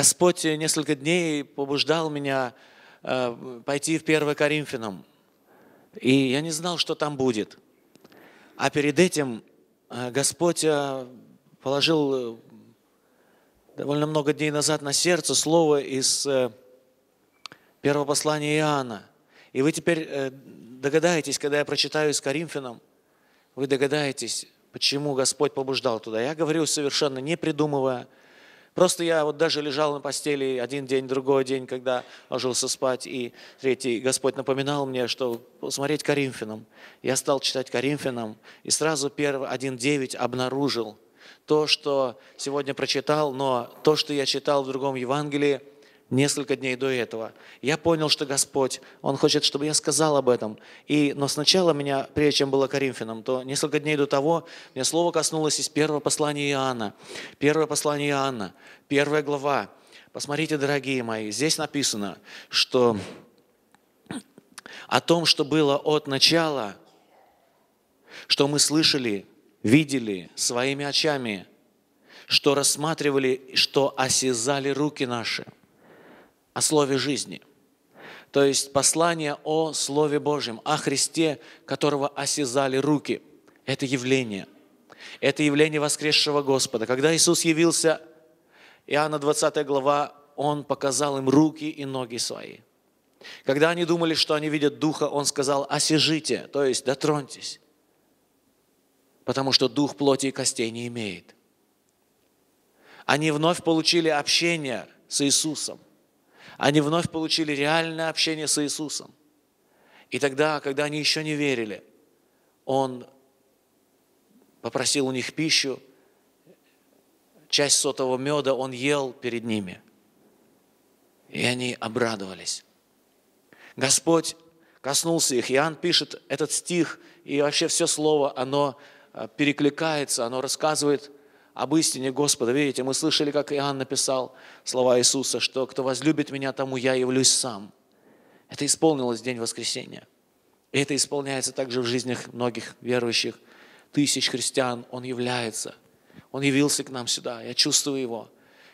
Господь несколько дней побуждал меня э, пойти в 1 Коринфянам. И я не знал, что там будет. А перед этим э, Господь э, положил довольно много дней назад на сердце слово из первого послания Иоанна. И вы теперь догадаетесь, когда я прочитаю из Коринфянам, вы догадаетесь, почему Господь побуждал туда. Я говорю совершенно не придумывая, Просто я вот даже лежал на постели один день, другой день, когда ложился спать, и третий Господь напоминал мне, что смотреть Коринфянам. Я стал читать Коринфянам, и сразу первый 1.9 обнаружил то, что сегодня прочитал, но то, что я читал в другом Евангелии, несколько дней до этого. Я понял, что Господь, Он хочет, чтобы я сказал об этом. И, но сначала меня, прежде чем было Коринфянам, то несколько дней до того, мне слово коснулось из первого послания Иоанна. Первое послание Иоанна, первая глава. Посмотрите, дорогие мои, здесь написано, что о том, что было от начала, что мы слышали, видели своими очами, что рассматривали, что осязали руки наши – о Слове жизни. То есть послание о Слове Божьем, о Христе, которого осязали руки. Это явление. Это явление воскресшего Господа. Когда Иисус явился, Иоанна 20 глава, Он показал им руки и ноги свои. Когда они думали, что они видят Духа, Он сказал, осижите, то есть дотроньтесь, потому что Дух плоти и костей не имеет. Они вновь получили общение с Иисусом. Они вновь получили реальное общение с Иисусом. И тогда, когда они еще не верили, Он попросил у них пищу, часть сотого меда Он ел перед ними. И они обрадовались. Господь коснулся их. Иоанн пишет этот стих, и вообще все слово, оно э, перекликается, оно рассказывает об истине Господа. Видите, мы слышали, как Иоанн написал слова Иисуса, что «Кто возлюбит меня, тому я явлюсь сам». Это исполнилось в день воскресения. И это исполняется также в жизнях многих верующих, тысяч христиан. Он является. Он явился к нам сюда. Я чувствую Его.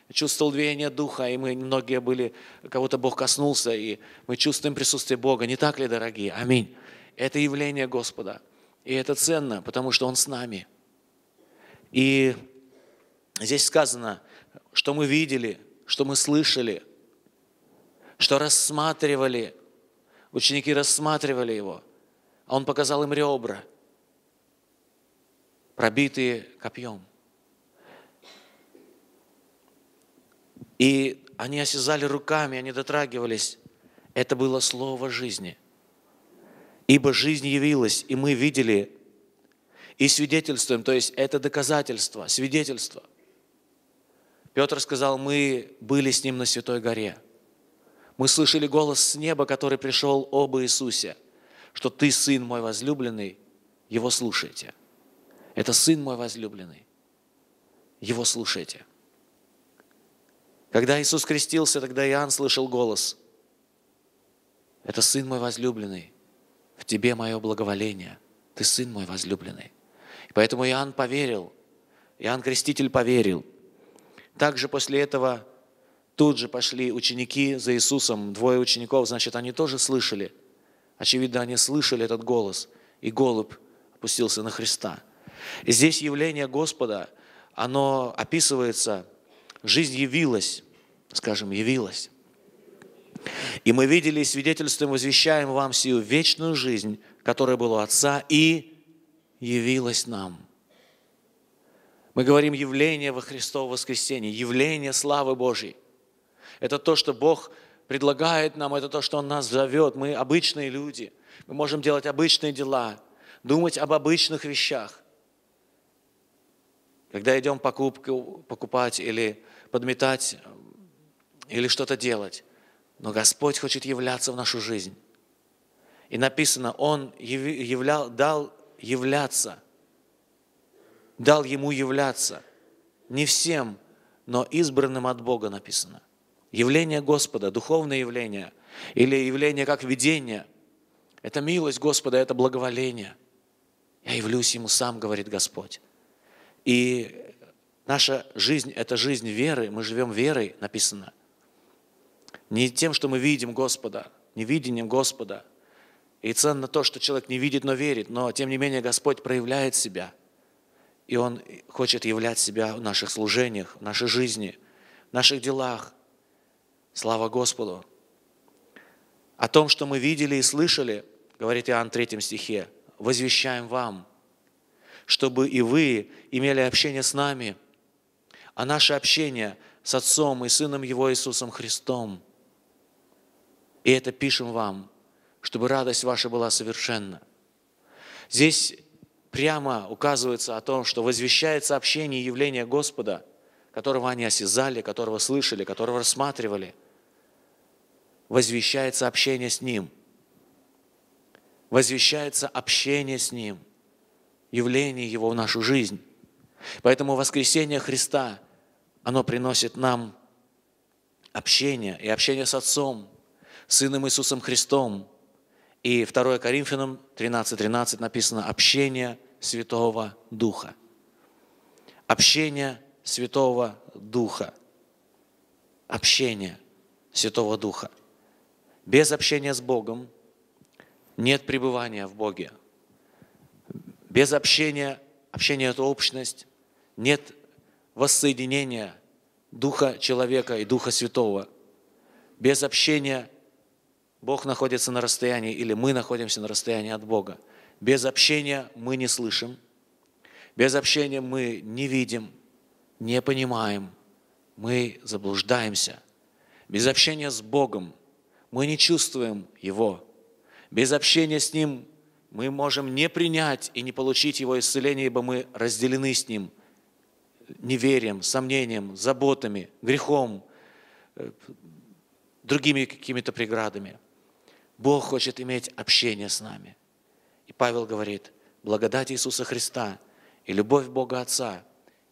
Я чувствовал двеяние Духа, и мы многие были, кого-то Бог коснулся, и мы чувствуем присутствие Бога. Не так ли, дорогие? Аминь. Это явление Господа. И это ценно, потому что Он с нами. И Здесь сказано, что мы видели, что мы слышали, что рассматривали. Ученики рассматривали его. А он показал им ребра, пробитые копьем. И они осязали руками, они дотрагивались. Это было слово жизни. Ибо жизнь явилась, и мы видели, и свидетельствуем, то есть это доказательство, свидетельство – Петр сказал, мы были с ним на Святой горе. Мы слышали голос с неба, который пришел об Иисусе, что «Ты, Сын мой возлюбленный, Его слушайте». Это Сын мой возлюбленный, Его слушайте. Когда Иисус крестился, тогда Иоанн слышал голос. Это Сын мой возлюбленный, в Тебе мое благоволение. Ты Сын мой возлюбленный. И поэтому Иоанн поверил, Иоанн Креститель поверил – также после этого тут же пошли ученики за Иисусом, двое учеников, значит, они тоже слышали. Очевидно, они слышали этот голос, и голубь опустился на Христа. И здесь явление Господа, оно описывается, жизнь явилась, скажем, явилась. И мы видели и свидетельствуем, возвещаем вам сию вечную жизнь, которая была у Отца и явилась нам. Мы говорим явление во Христово воскресение, явление славы Божьей. Это то, что Бог предлагает нам, это то, что Он нас зовет. Мы обычные люди, мы можем делать обычные дела, думать об обычных вещах. Когда идем покупку, покупать или подметать, или что-то делать, но Господь хочет являться в нашу жизнь. И написано, Он являл, дал являться – дал ему являться. Не всем, но избранным от Бога написано. Явление Господа, духовное явление, или явление как видение, это милость Господа, это благоволение. Я явлюсь Ему сам, говорит Господь. И наша жизнь – это жизнь веры, мы живем верой, написано. Не тем, что мы видим Господа, не видением Господа. И ценно то, что человек не видит, но верит, но тем не менее Господь проявляет себя. И Он хочет являть себя в наших служениях, в нашей жизни, в наших делах. Слава Господу! О том, что мы видели и слышали, говорит Иоанн в 3 стихе, возвещаем вам, чтобы и вы имели общение с нами, а наше общение с Отцом и Сыном Его Иисусом Христом. И это пишем вам, чтобы радость ваша была совершенна. Здесь прямо указывается о том, что возвещается общение и явление Господа, которого они осязали, которого слышали, которого рассматривали. Возвещается общение с Ним. Возвещается общение с Ним, явление Его в нашу жизнь. Поэтому воскресение Христа, оно приносит нам общение, и общение с Отцом, Сыном Иисусом Христом. И 2 Коринфянам 13.13 13 написано «Общение Святого Духа. Общение Святого Духа. Общение Святого Духа. Без общения с Богом нет пребывания в Боге. Без общения, общение – это общность, нет воссоединения Духа человека и Духа Святого. Без общения Бог находится на расстоянии или мы находимся на расстоянии от Бога. Без общения мы не слышим, без общения мы не видим, не понимаем, мы заблуждаемся. Без общения с Богом мы не чувствуем Его. Без общения с Ним мы можем не принять и не получить Его исцеление, ибо мы разделены с Ним неверием, сомнением, заботами, грехом, э, другими какими-то преградами. Бог хочет иметь общение с нами – Павел говорит, благодать Иисуса Христа и любовь Бога Отца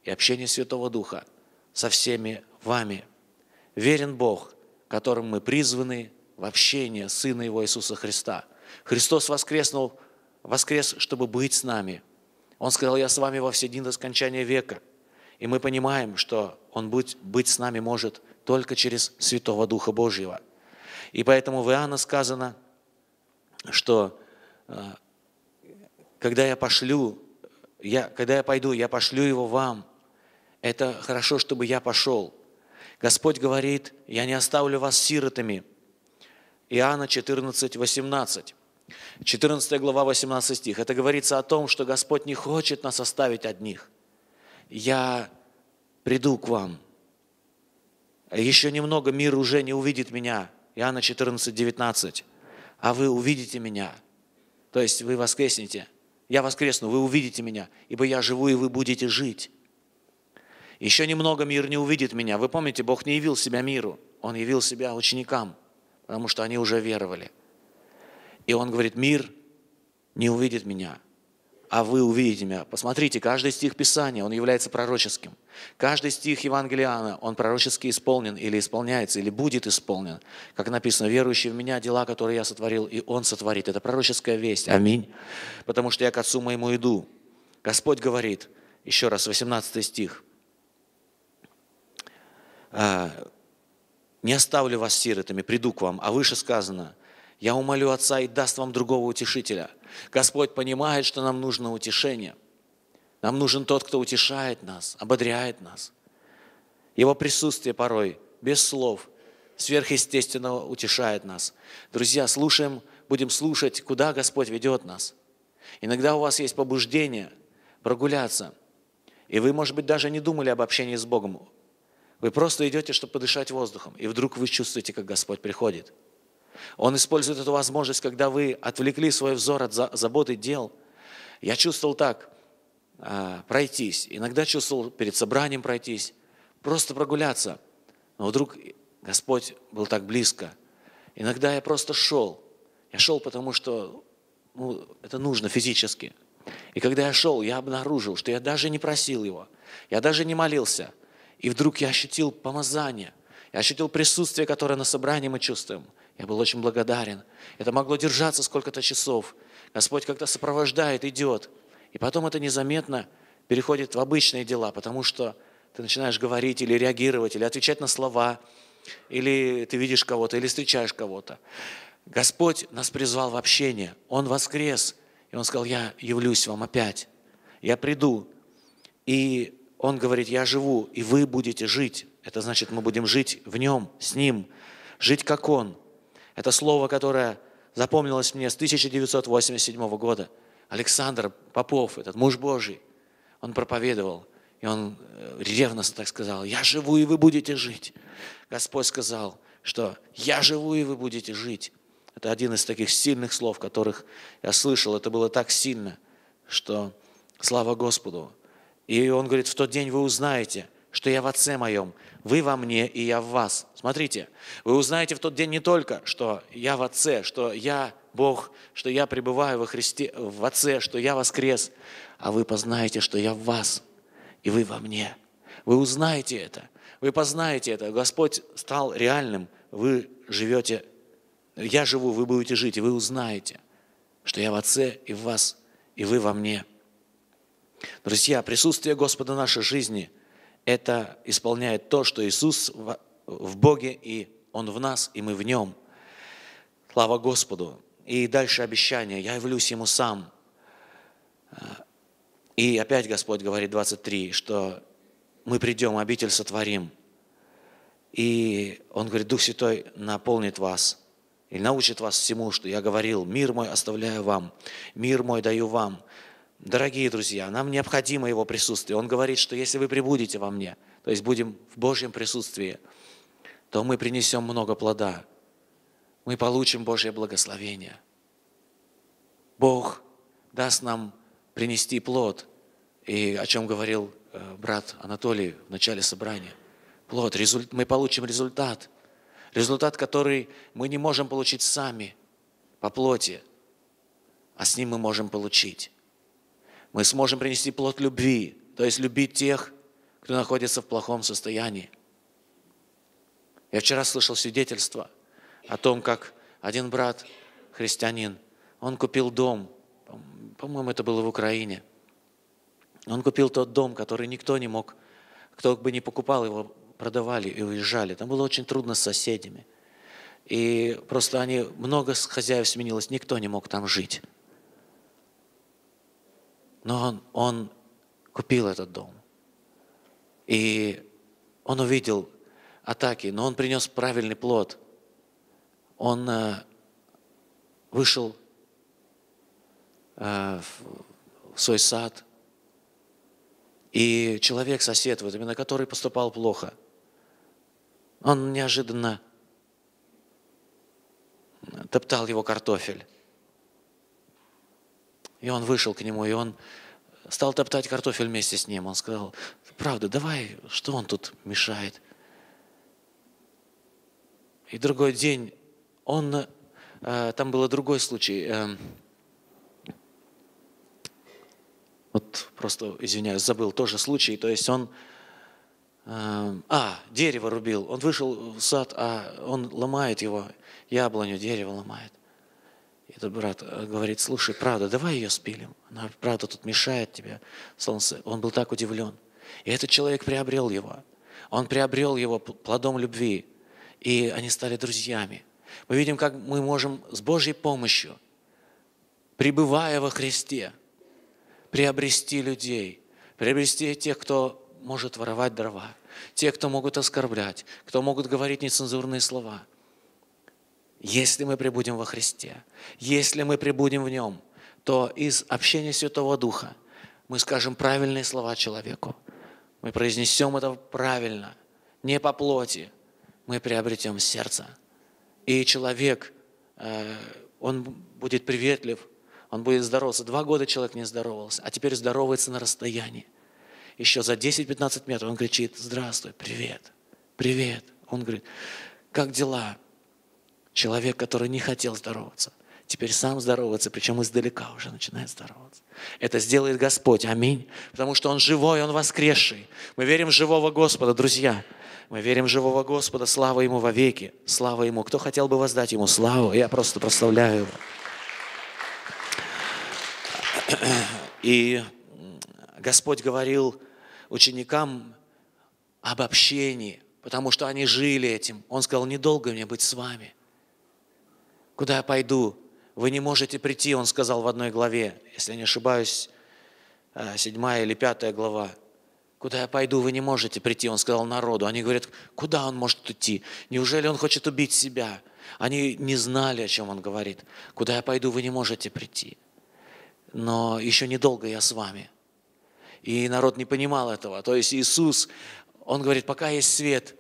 и общение Святого Духа со всеми вами. Верен Бог, которым мы призваны в общение Сына Его Иисуса Христа. Христос воскреснул, воскрес, чтобы быть с нами. Он сказал, я с вами во все дни до скончания века. И мы понимаем, что Он быть, быть с нами может только через Святого Духа Божьего. И поэтому в Иоанна сказано, что э, когда я пошлю, я, когда я пойду, я пошлю его вам. Это хорошо, чтобы я пошел. Господь говорит, я не оставлю вас сиротами. Иоанна 14, 18. 14 глава, 18 стих. Это говорится о том, что Господь не хочет нас оставить одних. Я приду к вам. Еще немного мир уже не увидит меня. Иоанна 14, 19. А вы увидите меня. То есть вы воскреснете – я воскресну, вы увидите меня, ибо я живу, и вы будете жить. Еще немного мир не увидит меня. Вы помните, Бог не явил себя миру, Он явил себя ученикам, потому что они уже веровали. И Он говорит, мир не увидит меня, а вы увидите меня. Посмотрите, каждый стих Писания, он является пророческим. Каждый стих Евангелия он пророчески исполнен или исполняется, или будет исполнен. Как написано, верующий в меня дела, которые я сотворил, и он сотворит. Это пророческая весть. Аминь. Потому что я к Отцу моему иду. Господь говорит, еще раз, 18 стих. «А, «Не оставлю вас сиротами, приду к вам, а выше сказано – я умолю Отца и даст вам другого утешителя. Господь понимает, что нам нужно утешение. Нам нужен тот, кто утешает нас, ободряет нас. Его присутствие порой, без слов, сверхъестественно утешает нас. Друзья, слушаем, будем слушать, куда Господь ведет нас. Иногда у вас есть побуждение прогуляться, и вы, может быть, даже не думали об общении с Богом. Вы просто идете, чтобы подышать воздухом, и вдруг вы чувствуете, как Господь приходит – он использует эту возможность, когда вы отвлекли свой взор от заботы дел. Я чувствовал так, а, пройтись. Иногда чувствовал перед собранием пройтись, просто прогуляться. Но вдруг Господь был так близко. Иногда я просто шел. Я шел, потому что ну, это нужно физически. И когда я шел, я обнаружил, что я даже не просил Его. Я даже не молился. И вдруг я ощутил помазание. Я ощутил присутствие, которое на собрании мы чувствуем. Я был очень благодарен. Это могло держаться сколько-то часов. Господь как-то сопровождает, идет. И потом это незаметно переходит в обычные дела, потому что ты начинаешь говорить или реагировать, или отвечать на слова, или ты видишь кого-то, или встречаешь кого-то. Господь нас призвал в общение. Он воскрес. И Он сказал, я явлюсь вам опять. Я приду. И Он говорит, я живу, и вы будете жить. Это значит, мы будем жить в Нем, с Ним, жить как Он – это слово, которое запомнилось мне с 1987 года. Александр Попов, этот муж Божий, он проповедовал, и он э, ревностно так сказал, «Я живу, и вы будете жить». Господь сказал, что «Я живу, и вы будете жить». Это один из таких сильных слов, которых я слышал. Это было так сильно, что слава Господу. И он говорит, в тот день вы узнаете, что я в Отце моем, вы во мне, и я в вас. Смотрите, вы узнаете в тот день не только, что я в Отце, что я Бог, что я пребываю во Христе, в Отце, что я воскрес, а вы познаете, что я в вас, и вы во мне. Вы узнаете это, вы познаете это. Господь стал реальным, вы живете, я живу, вы будете жить, и вы узнаете, что я в Отце и в вас, и вы во мне. Друзья, присутствие Господа в нашей жизни – это исполняет то, что Иисус в Боге, и Он в нас, и мы в Нем. Слава Господу! И дальше обещание, я явлюсь Ему сам. А, и опять Господь говорит 23, что мы придем, обитель сотворим. И Он говорит, Дух Святой наполнит вас и научит вас всему, что я говорил, мир мой оставляю вам, мир мой даю вам, Дорогие друзья, нам необходимо Его присутствие. Он говорит, что если вы прибудете во мне, то есть будем в Божьем присутствии, то мы принесем много плода. Мы получим Божье благословение. Бог даст нам принести плод. И о чем говорил э, брат Анатолий в начале собрания. Плод, результ, мы получим результат. Результат, который мы не можем получить сами по плоти, а с ним мы можем получить мы сможем принести плод любви, то есть любить тех, кто находится в плохом состоянии. Я вчера слышал свидетельство о том, как один брат, христианин, он купил дом, по-моему, это было в Украине. Он купил тот дом, который никто не мог, кто бы не покупал его, продавали и уезжали. Там было очень трудно с соседями. И просто они, много хозяев сменилось, никто не мог там жить но он, он купил этот дом. И он увидел атаки, но он принес правильный плод. Он э, вышел э, в свой сад, и человек, сосед, вот именно который поступал плохо, он неожиданно э, топтал его картофель. И он вышел к нему, и он стал топтать картофель вместе с ним. Он сказал, правда, давай, что он тут мешает? И другой день он, э, там был другой случай. Э, вот просто, извиняюсь, забыл тоже случай. То есть он, э, а, дерево рубил. Он вышел в сад, а он ломает его, яблоню, дерево ломает этот брат э, говорит, слушай, правда, давай ее спилим. Она, правда, тут мешает тебе солнце. Он был так удивлен. И этот человек приобрел его. Он приобрел его плодом любви. И они стали друзьями. Мы видим, как мы можем с Божьей помощью, пребывая во Христе, приобрести людей, приобрести тех, кто может воровать дрова, те, кто могут оскорблять, кто могут говорить нецензурные слова – если мы пребудем во Христе, если мы пребудем в Нем, то из общения Святого Духа мы скажем правильные слова человеку. Мы произнесем это правильно, не по плоти. Мы приобретем сердце. И человек, э, он будет приветлив, он будет здороваться. Два года человек не здоровался, а теперь здоровается на расстоянии. Еще за 10-15 метров он кричит, здравствуй, привет, привет. Он говорит, как дела? Человек, который не хотел здороваться, теперь сам здороваться, причем издалека уже начинает здороваться. Это сделает Господь, аминь. Потому что Он живой, Он воскресший. Мы верим в живого Господа, друзья. Мы верим в живого Господа, слава Ему во веки. слава Ему. Кто хотел бы воздать Ему славу, я просто прославляю Его. И Господь говорил ученикам об общении, потому что они жили этим. Он сказал, недолго мне быть с вами – куда я пойду? Вы не можете прийти, он сказал в одной главе, если не ошибаюсь, э, седьмая или пятая глава. Куда я пойду, вы не можете прийти, он сказал народу. Они говорят, куда он может идти? Неужели он хочет убить себя? Они не знали, о чем он говорит. Куда я пойду, вы не можете прийти. Но еще недолго я с вами. И народ не понимал этого. То есть Иисус, он говорит, пока есть свет,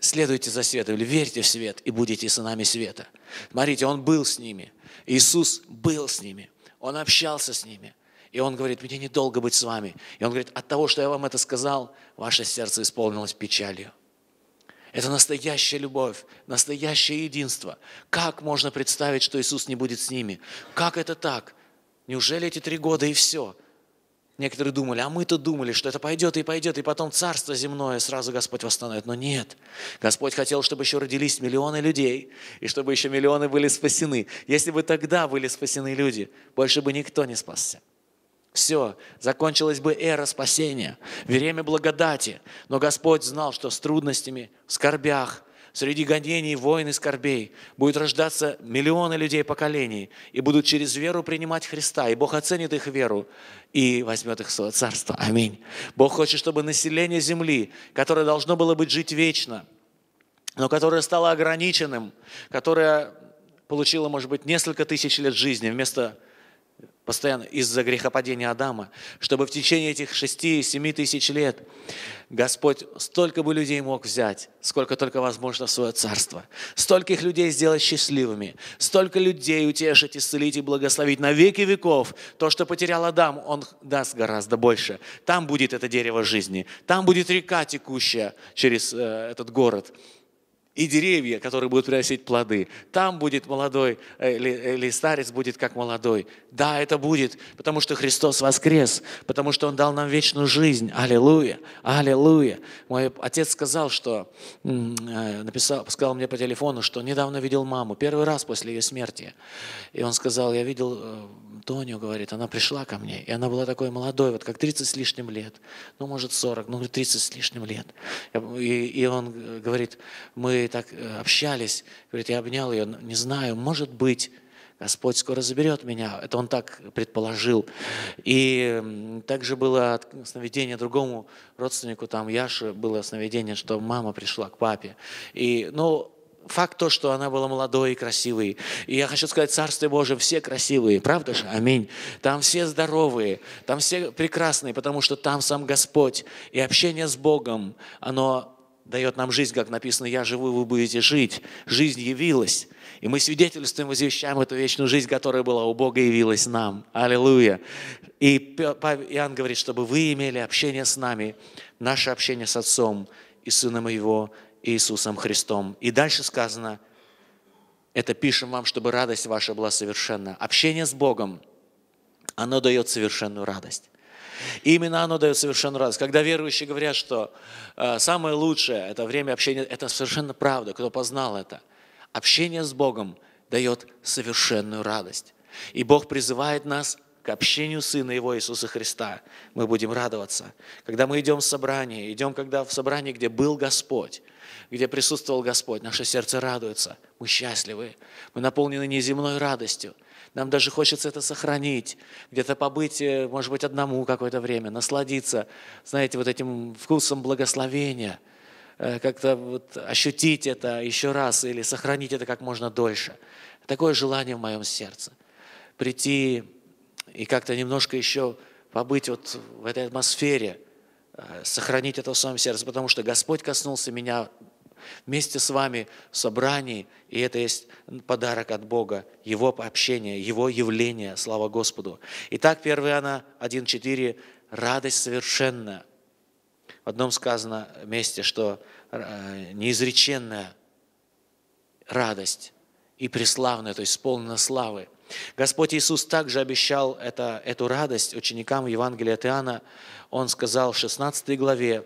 следуйте за светом, или верьте в свет, и будете сынами света. Смотрите, он был с ними. Иисус был с ними. Он общался с ними. И он говорит, мне недолго быть с вами. И он говорит, от того, что я вам это сказал, ваше сердце исполнилось печалью. Это настоящая любовь, настоящее единство. Как можно представить, что Иисус не будет с ними? Как это так? Неужели эти три года и все? Некоторые думали, а мы-то думали, что это пойдет и пойдет, и потом царство земное сразу Господь восстановит. Но нет. Господь хотел, чтобы еще родились миллионы людей, и чтобы еще миллионы были спасены. Если бы тогда были спасены люди, больше бы никто не спасся. Все, закончилась бы эра спасения, время благодати. Но Господь знал, что с трудностями, в скорбях, среди гонений, войн и скорбей будет рождаться миллионы людей поколений и будут через веру принимать Христа, и Бог оценит их веру и возьмет их в свое царство. Аминь. Бог хочет, чтобы население земли, которое должно было быть жить вечно, но которое стало ограниченным, которое получило, может быть, несколько тысяч лет жизни вместо постоянно из-за грехопадения Адама, чтобы в течение этих шести-семи тысяч лет Господь столько бы людей мог взять, сколько только возможно в свое царство, столько их людей сделать счастливыми, столько людей утешить, исцелить и благословить на веки веков. То, что потерял Адам, он даст гораздо больше. Там будет это дерево жизни, там будет река текущая через э, этот город, и деревья, которые будут приносить плоды. Там будет молодой, или, э, или э, старец будет как молодой. Да, это будет, потому что Христос воскрес, потому что Он дал нам вечную жизнь. Аллилуйя, аллилуйя. Мой отец сказал, что, э, написал, сказал мне по телефону, что недавно видел маму, первый раз после ее смерти. И он сказал, я видел Тоню, говорит, она пришла ко мне, и она была такой молодой, вот как 30 с лишним лет, ну, может, 40, ну, 30 с лишним лет. И, и он говорит, мы так э, общались. Говорит, я обнял ее, не знаю, может быть, Господь скоро заберет меня. Это он так предположил. И также было сновидение другому родственнику, там Яше было сновидение, что мама пришла к папе. И, ну, факт то, что она была молодой и красивой. И я хочу сказать, Царствие Божие, все красивые, правда же? Аминь. Там все здоровые, там все прекрасные, потому что там сам Господь. И общение с Богом, оно дает нам жизнь, как написано, «Я живу, вы будете жить». Жизнь явилась. И мы свидетельствуем, возвещаем эту вечную жизнь, которая была у Бога, явилась нам. Аллилуйя. И Иоанн говорит, чтобы вы имели общение с нами, наше общение с Отцом и Сыном Его, Иисусом Христом. И дальше сказано, это пишем вам, чтобы радость ваша была совершенна. Общение с Богом, оно дает совершенную радость. И именно оно дает совершенно радость. Когда верующие говорят, что э, самое лучшее – это время общения, это совершенно правда, кто познал это. Общение с Богом дает совершенную радость. И Бог призывает нас к общению Сына Его Иисуса Христа. Мы будем радоваться. Когда мы идем в собрание, идем когда в собрание, где был Господь, где присутствовал Господь, наше сердце радуется, мы счастливы, мы наполнены неземной радостью – нам даже хочется это сохранить, где-то побыть, э, может быть, одному какое-то время, насладиться, знаете, вот этим вкусом благословения, э, как-то вот ощутить это еще раз или сохранить это как можно дольше. Такое желание в моем сердце. Прийти и как-то немножко еще побыть вот в этой атмосфере, э, сохранить это в своем сердце, потому что Господь коснулся меня вместе с вами в собрании, и это есть подарок от Бога, Его общение, Его явление, слава Господу. Итак, 1 Иоанна 1.4, радость совершенная. В одном сказано месте, что э, неизреченная радость и преславная, то есть исполнена славы. Господь Иисус также обещал это, эту радость ученикам Евангелия от Иоанна. Он сказал в 16 главе,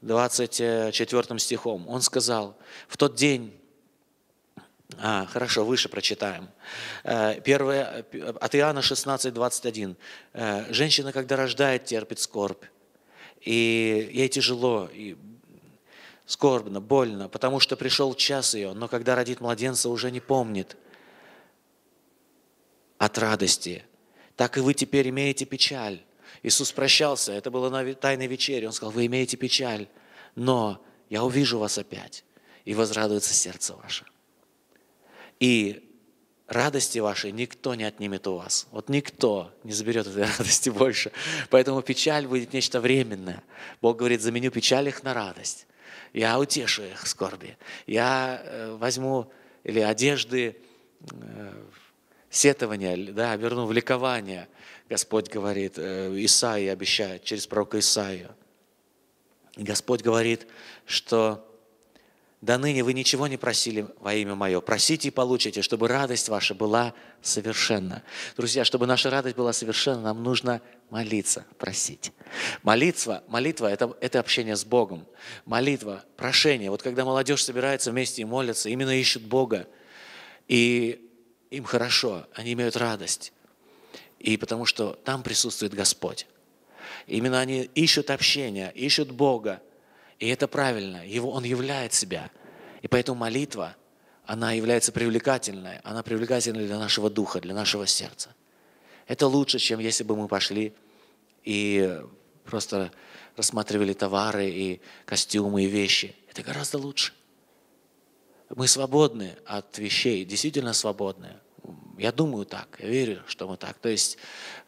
24 стихом. Он сказал, в тот день а, хорошо, выше прочитаем. Э, первое, от Иоанна 16, 21. Э, «Женщина, когда рождает, терпит скорбь, и ей тяжело, и скорбно, больно, потому что пришел час ее, но когда родит младенца, уже не помнит от радости. Так и вы теперь имеете печаль, Иисус прощался, это было на тайной вечере. Он сказал, вы имеете печаль, но я увижу вас опять, и возрадуется сердце ваше. И радости вашей никто не отнимет у вас. Вот никто не заберет этой радости больше. Поэтому печаль будет нечто временное. Бог говорит, заменю печаль их на радость. Я утешу их скорби. Я э, возьму или одежды э, сетования, да, верну в ликование. Господь говорит, э, Исаия обещает через пророка Исаию. Господь говорит, что до ныне вы ничего не просили во имя Мое. Просите и получите, чтобы радость ваша была совершенна. Друзья, чтобы наша радость была совершенна, нам нужно молиться, просить. Молитва, молитва это, – это общение с Богом. Молитва, прошение. Вот когда молодежь собирается вместе и молится, именно ищут Бога, и им хорошо, они имеют радость. И потому что там присутствует Господь. Именно они ищут общения, ищут Бога. И это правильно. Его, он являет себя. И поэтому молитва, она является привлекательной. Она привлекательна для нашего духа, для нашего сердца. Это лучше, чем если бы мы пошли и просто рассматривали товары и костюмы и вещи. Это гораздо лучше. Мы свободны от вещей, действительно свободны. Я думаю так, я верю, что мы так. То есть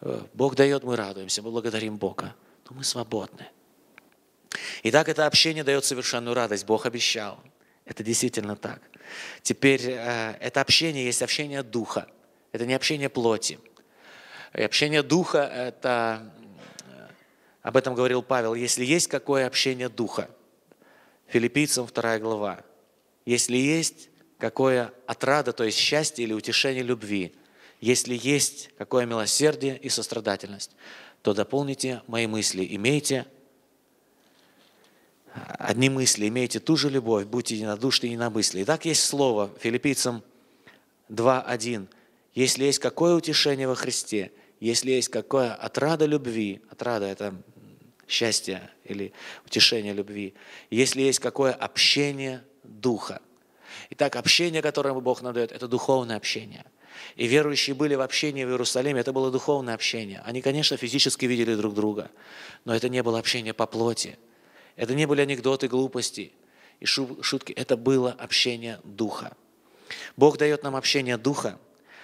э, Бог дает, мы радуемся, мы благодарим Бога. Но мы свободны. И так это общение дает совершенную радость. Бог обещал. Это действительно так. Теперь э, это общение есть общение духа. Это не общение плоти. И общение духа – это, э, об этом говорил Павел, если есть какое общение духа. Филиппийцам 2 глава. Если есть, какое отрада, то есть счастье или утешение любви, если есть какое милосердие и сострадательность, то дополните мои мысли, имейте одни мысли, имейте ту же любовь, будьте единодушны и иномысли. Итак, есть слово филиппийцам 2.1. Если есть какое утешение во Христе, если есть какое отрада любви, отрада – это счастье или утешение любви, если есть какое общение Духа – Итак, общение, которое Бог нам дает, это духовное общение. И верующие были в общении в Иерусалиме, это было духовное общение. Они, конечно, физически видели друг друга, но это не было общение по плоти. Это не были анекдоты, глупости и шутки. Это было общение Духа. Бог дает нам общение Духа,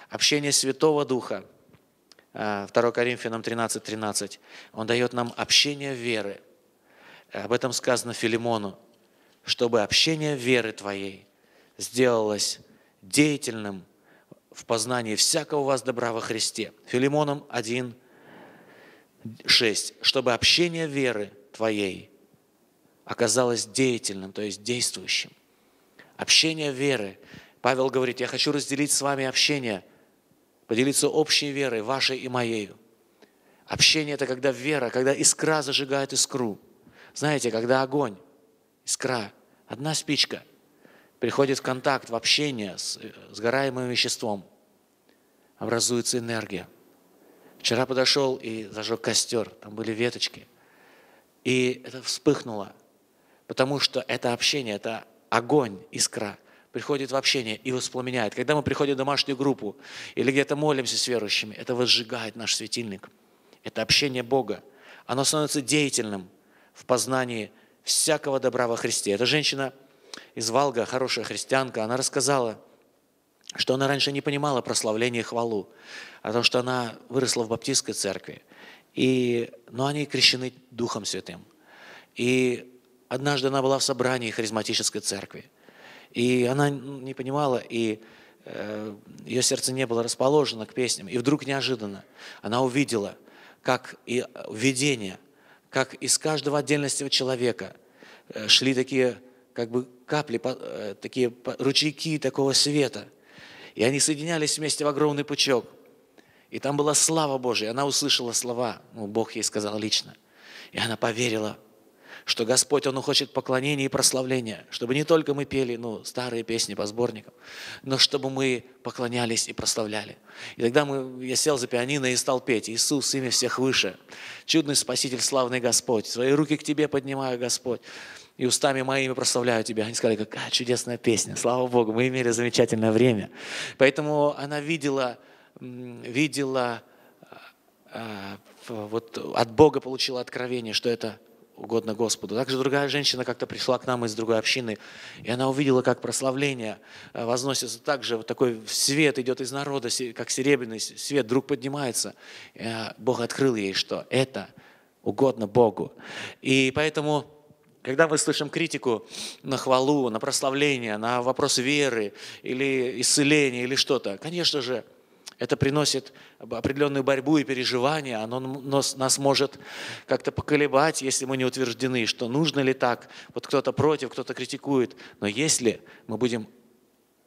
общение Святого Духа. 2 а, Коринфянам 13, 13. Он дает нам общение веры. Об этом сказано Филимону. Чтобы общение веры твоей сделалось деятельным в познании всякого у вас добра во Христе. Филимоном 1, 6. Чтобы общение веры твоей оказалось деятельным, то есть действующим. Общение веры. Павел говорит, я хочу разделить с вами общение, поделиться общей верой, вашей и моею. Общение – это когда вера, когда искра зажигает искру. Знаете, когда огонь, искра, одна спичка – приходит в контакт, в общение с э, сгораемым веществом, образуется энергия. Вчера подошел и зажег костер, там были веточки. И это вспыхнуло, потому что это общение, это огонь, искра приходит в общение и воспламеняет. Когда мы приходим в домашнюю группу или где-то молимся с верующими, это возжигает наш светильник. Это общение Бога. Оно становится деятельным в познании всякого добра во Христе. Эта женщина – из Валга, хорошая христианка, она рассказала, что она раньше не понимала прославление и хвалу, потому что она выросла в баптистской церкви. И, но они крещены Духом Святым. И однажды она была в собрании харизматической церкви. И она не понимала, и э, ее сердце не было расположено к песням. И вдруг неожиданно она увидела, как и э, видение, как из каждого отдельности человека э, шли такие как бы капли, э, такие ручейки такого света. И они соединялись вместе в огромный пучок. И там была слава Божия Она услышала слова. Ну, Бог ей сказал лично. И она поверила, что Господь, Он хочет поклонения и прославления. Чтобы не только мы пели ну, старые песни по сборникам, но чтобы мы поклонялись и прославляли. И тогда мы, я сел за пианино и стал петь. Иисус, имя всех выше. Чудный Спаситель, славный Господь. Свои руки к Тебе поднимаю, Господь и устами моими прославляю Тебя. Они сказали, какая чудесная песня, слава Богу, мы имели замечательное время. Поэтому она видела, видела а, а, вот от Бога получила откровение, что это угодно Господу. Также другая женщина как-то пришла к нам из другой общины, и она увидела, как прославление а, возносится же, вот такой свет идет из народа, как серебряный свет, вдруг поднимается. Бог открыл ей, что это угодно Богу. И поэтому когда мы слышим критику на хвалу, на прославление, на вопрос веры или исцеления или что-то, конечно же, это приносит определенную борьбу и переживания, оно нас, нас может как-то поколебать, если мы не утверждены, что нужно ли так, вот кто-то против, кто-то критикует. Но если мы будем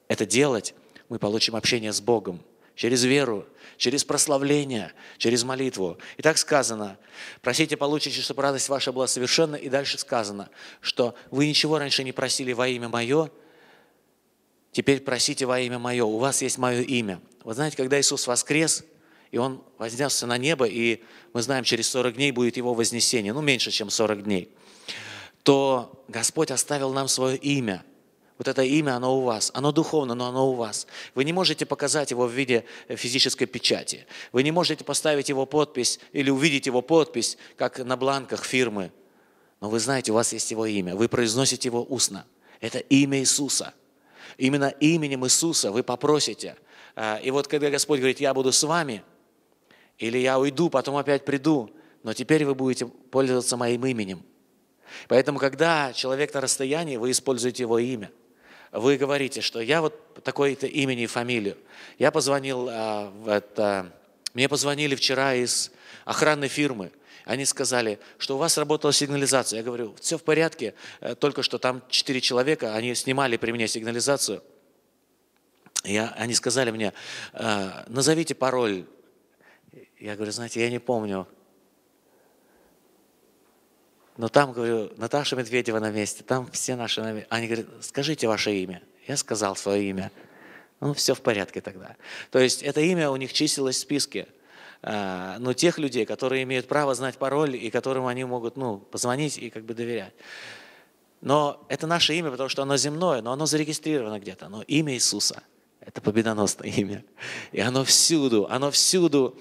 это делать, мы получим общение с Богом через веру, через прославление, через молитву. И так сказано, просите, получите, чтобы радость ваша была совершенна. И дальше сказано, что вы ничего раньше не просили во имя Мое, теперь просите во имя Мое, у вас есть Мое имя. Вот знаете, когда Иисус воскрес, и Он вознесся на небо, и мы знаем, через 40 дней будет Его вознесение, ну, меньше, чем 40 дней, то Господь оставил нам свое имя – вот это имя, оно у вас. Оно духовно, но оно у вас. Вы не можете показать его в виде э, физической печати. Вы не можете поставить его подпись или увидеть его подпись, как на бланках фирмы. Но вы знаете, у вас есть его имя. Вы произносите его устно. Это имя Иисуса. Именно именем Иисуса вы попросите. А, и вот когда Господь говорит, я буду с вами, или я уйду, потом опять приду, но теперь вы будете пользоваться моим именем. Поэтому, когда человек на расстоянии, вы используете его имя вы говорите, что я вот такое-то имени и фамилию. Я позвонил, а, это, мне позвонили вчера из охранной фирмы. Они сказали, что у вас работала сигнализация. Я говорю, все в порядке, э, только что там четыре человека, они снимали при мне сигнализацию. Я, они сказали мне, «Э, назовите пароль. Я говорю, знаете, я не помню но там, говорю, Наташа Медведева на месте, там все наши на месте. Они говорят, скажите ваше имя. Я сказал свое имя. Ну, все в порядке тогда. То есть это имя у них числилось в списке. А, но ну, тех людей, которые имеют право знать пароль и которым они могут ну, позвонить и как бы доверять. Но это наше имя, потому что оно земное, но оно зарегистрировано где-то. Но имя Иисуса – это победоносное имя. И оно всюду, оно всюду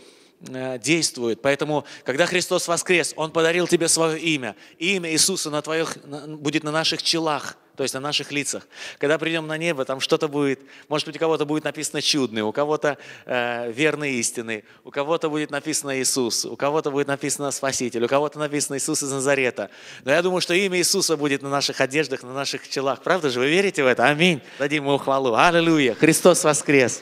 Э, действует. Поэтому, когда Христос воскрес, Он подарил тебе свое имя. И имя Иисуса на твоих, будет на наших челах, то есть на наших лицах. Когда придем на небо, там что-то будет, может быть, у кого-то будет написано «чудный», у кого-то э, «верный истины», у кого-то будет написано «Иисус», у кого-то будет написано «Спаситель», у кого-то написано «Иисус из Назарета». Но я думаю, что имя Иисуса будет на наших одеждах, на наших челах. Правда же? Вы верите в это? Аминь. Дадим ему хвалу. Аллилуйя. Христос воскрес.